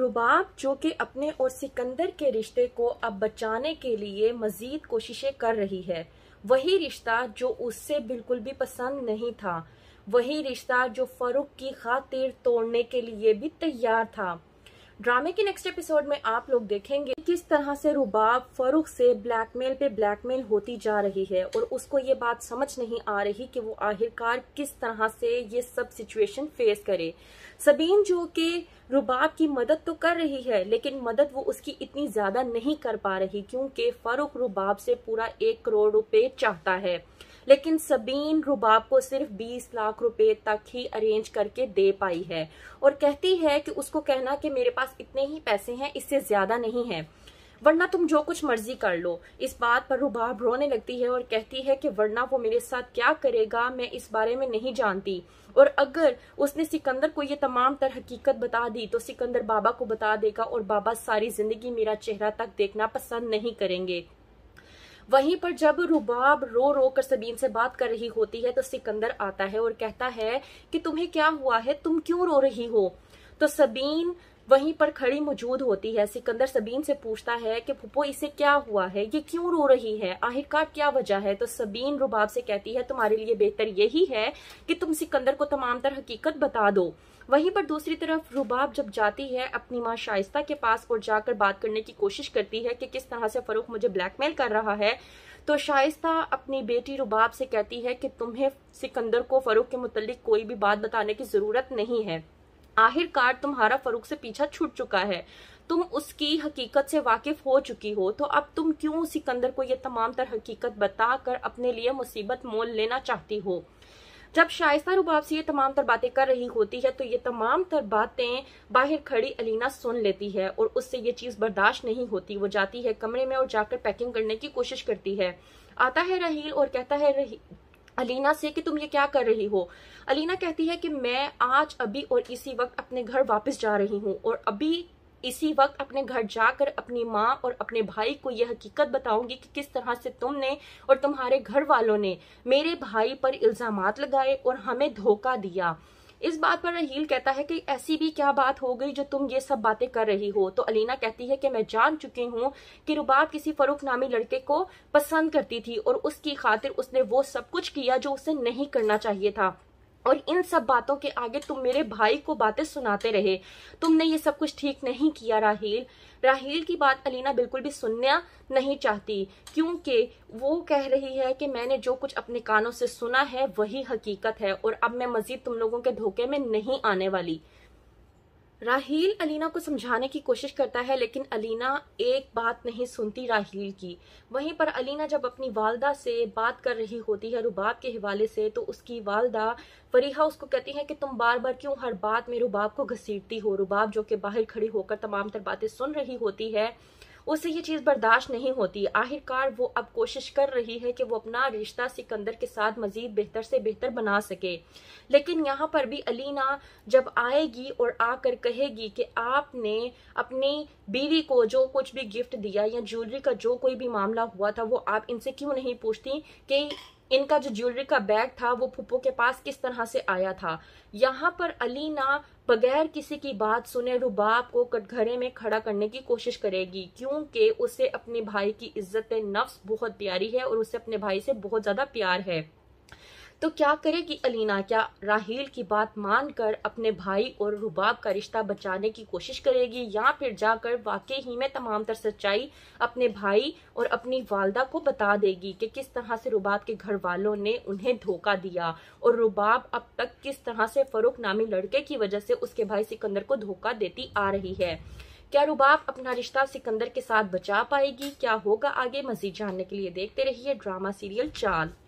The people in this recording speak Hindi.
रुबाब जो कि अपने और सिकंदर के रिश्ते को अब बचाने के लिए मजीद कोशिशें कर रही है वही रिश्ता जो उससे बिल्कुल भी पसंद नहीं था वही रिश्ता जो फरुख की खातिर तोड़ने के लिए भी तैयार था ड्रामे के नेक्स्ट एपिसोड में आप लोग देखेंगे किस तरह से रुबाब फरुख से ब्लैकमेल पे ब्लैकमेल होती जा रही है और उसको ये बात समझ नहीं आ रही कि वो आखिरकार किस तरह से ये सब सिचुएशन फेस करे सबीन जो कि रुबाब की मदद तो कर रही है लेकिन मदद वो उसकी इतनी ज्यादा नहीं कर पा रही क्योंकि फरुख रुबाब से पूरा एक करोड़ रुपए चाहता है लेकिन सबीन रुबाब को सिर्फ 20 लाख रुपए तक ही अरेंज करके दे पाई है और कहती है कि उसको कहना कि मेरे पास इतने ही पैसे हैं इससे ज्यादा नहीं है वरना तुम जो कुछ मर्जी कर लो इस बात पर रुबाब रोने लगती है और कहती है कि वरना वो मेरे साथ क्या करेगा मैं इस बारे में नहीं जानती और अगर उसने सिकंदर को ये तमाम तर हकीकत बता दी तो सिकंदर बाबा को बता देगा और बाबा सारी जिंदगी मेरा चेहरा तक देखना पसंद नहीं करेंगे वहीं पर जब रुबाब रो रो कर सबीन से बात कर रही होती है तो सिकंदर आता है और कहता है कि तुम्हें क्या हुआ है तुम क्यों रो रही हो तो सबीन वहीं पर खड़ी मौजूद होती है सिकंदर सबीन से पूछता है कि फुप्पो इसे क्या हुआ है ये क्यों रो रही है आखिरकार क्या वजह है तो सबीन रुबाब से कहती है तुम्हारे लिए बेहतर यही है कि तुम सिकंदर को तमाम तर हकीकत बता दो वहीं पर दूसरी तरफ रुबाब जब जाती है अपनी माँ शाइस्ता के पास और जाकर बात करने की कोशिश करती है कि किस तरह से फ़रूख मुझे ब्लैकमेल कर रहा है तो शाइस्ता अपनी बेटी रुबाब से कहती है कि तुम्हें सिकंदर को फ़रूख के मुतलिक कोई भी बात बताने की ज़रूरत नहीं है आखिरकार तुम्हारा फरूख से पीछा छूट चुका है तुम उसकी हकीकत से वाकिफ हो चुकी हो तो अब तुम क्यों सिकंदर को यह तमाम तर हकीकत बताकर अपने लिए मुसीबत मोल लेना चाहती हो जब शाइस्ता रुबाब से ये तमाम तर बातें कर रही होती है तो ये तमाम तर बातें बाहर खड़ी अलीना सुन लेती है और उससे ये चीज़ बर्दाश्त नहीं होती वो जाती है कमरे में और जाकर पैकिंग करने की कोशिश करती है आता है रहील और कहता है रही अलीना से कि तुम ये क्या कर रही हो अलीना कहती है कि मैं आज अभी और इसी वक्त अपने घर वापस जा रही हूँ और अभी इसी वक्त अपने घर जाकर अपनी माँ और अपने भाई को यह हकीकत बताऊंगी कि किस तरह से तुमने और तुम्हारे घर वालों ने मेरे भाई पर इल्जाम लगाए और हमें धोखा दिया इस बात पर रहील कहता है कि ऐसी भी क्या बात हो गई जो तुम ये सब बातें कर रही हो तो अलीना कहती है कि मैं जान चुकी हूँ कि रुबाब किसी फरूख नामी लड़के को पसंद करती थी और उसकी खातिर उसने वो सब कुछ किया जो उसे नहीं करना चाहिए था और इन सब बातों के आगे तुम मेरे भाई को बातें सुनाते रहे तुमने ये सब कुछ ठीक नहीं किया राहील राहील की बात अलीना बिल्कुल भी सुनना नहीं चाहती क्योंकि वो कह रही है कि मैंने जो कुछ अपने कानों से सुना है वही हकीकत है और अब मैं मजीद तुम लोगों के धोखे में नहीं आने वाली राहील अलीना को समझाने की कोशिश करता है लेकिन अलीना एक बात नहीं सुनती राहील की वहीं पर अलीना जब अपनी वालदा से बात कर रही होती है रुबाब के हवाले से तो उसकी वालदा फरीहा उसको कहती है कि तुम बार बार क्यों हर बात में रुबाब को घसीटती हो रुबाब जो कि बाहर खड़ी होकर तमाम तर बातें सुन रही होती है उसे ये चीज़ बर्दाश्त नहीं होती आखिरकार वो अब कोशिश कर रही है कि वो अपना रिश्ता सिकंदर के साथ मजीद बेहतर से बेहतर बना सके लेकिन यहाँ पर भी अलीना जब आएगी और आकर कहेगी कि आपने अपनी बीवी को जो कुछ भी गिफ्ट दिया या ज्वेलरी का जो कोई भी मामला हुआ था वो आप इनसे क्यों नहीं पूछती कि इनका जो ज्वेलरी का बैग था वो फुप्पो के पास किस तरह से आया था यहाँ पर अलीना बगैर किसी की बात सुने रुबाब को कटघरे में खड़ा करने की कोशिश करेगी क्योंकि उसे अपने भाई की इज्जत नफ्स बहुत प्यारी है और उसे अपने भाई से बहुत ज्यादा प्यार है तो क्या करेगी अलीना क्या राहील की बात मानकर अपने भाई और रुबाब का रिश्ता बचाने की कोशिश करेगी या फिर जाकर वाकई ही में तमाम तर सच्चाई अपने भाई और अपनी वालदा को बता देगी कि किस तरह से रुबाब के घर वालों ने उन्हें धोखा दिया और रुबाब अब तक किस तरह से फरूख नामी लड़के की वजह से उसके भाई सिकंदर को धोखा देती आ रही है क्या रुबाब अपना रिश्ता सिकंदर के साथ बचा पाएगी क्या होगा आगे मजीद जानने के लिए देखते रहिए ड्रामा सीरियल चांद